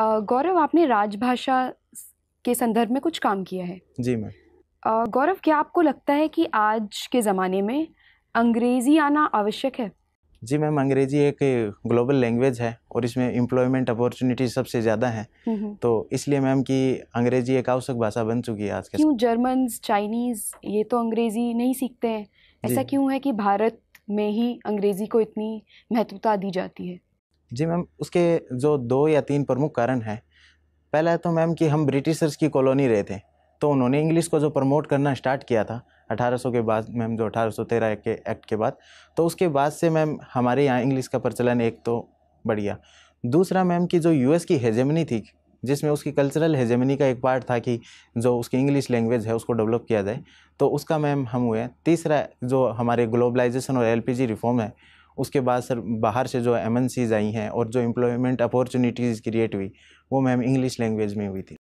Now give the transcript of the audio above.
गौरव आपने राजभाषा के संदर्भ में कुछ काम किया है जी मैम गौरव क्या आपको लगता है कि आज के ज़माने में अंग्रेज़ी आना आवश्यक है जी मैम अंग्रेजी एक ग्लोबल लैंग्वेज है और इसमें एम्प्लॉयमेंट अपॉर्चुनिटीज सबसे ज़्यादा है तो इसलिए मैम कि अंग्रेजी एक आवश्यक भाषा बन चुकी है आज के क्यों जर्मन चाइनीज़ ये तो अंग्रेज़ी नहीं सीखते हैं ऐसा क्यों है कि भारत में ही अंग्रेज़ी को इतनी महत्वता दी जाती है जी मैम उसके जो दो या तीन प्रमुख कारण हैं पहला है तो मैम कि हम ब्रिटिशर्स की कॉलोनी रहे थे तो उन्होंने इंग्लिश को जो प्रमोट करना स्टार्ट किया था 1800 के बाद मैम जो 1813 के एक्ट के बाद तो उसके बाद से मैम हमारे यहाँ इंग्लिश का प्रचलन एक तो बढ़िया दूसरा मैम कि जो यूएस की हेजेमनी थी जिसमें उसकी कल्चरल हेजेमनी का एक पार्ट था कि जो उसकी इंग्लिश लैंग्वेज है उसको डेवलप किया जाए तो उसका मैम हम हुए तीसरा जो हमारे ग्लोबलाइजेशन और एल रिफॉर्म है उसके बाद सर बाहर से जो एम आई हैं और जो एम्प्लॉयमेंट अपॉर्चुनिटीज़ क्रिएट हुई वो मैम इंग्लिश लैंग्वेज में हुई थी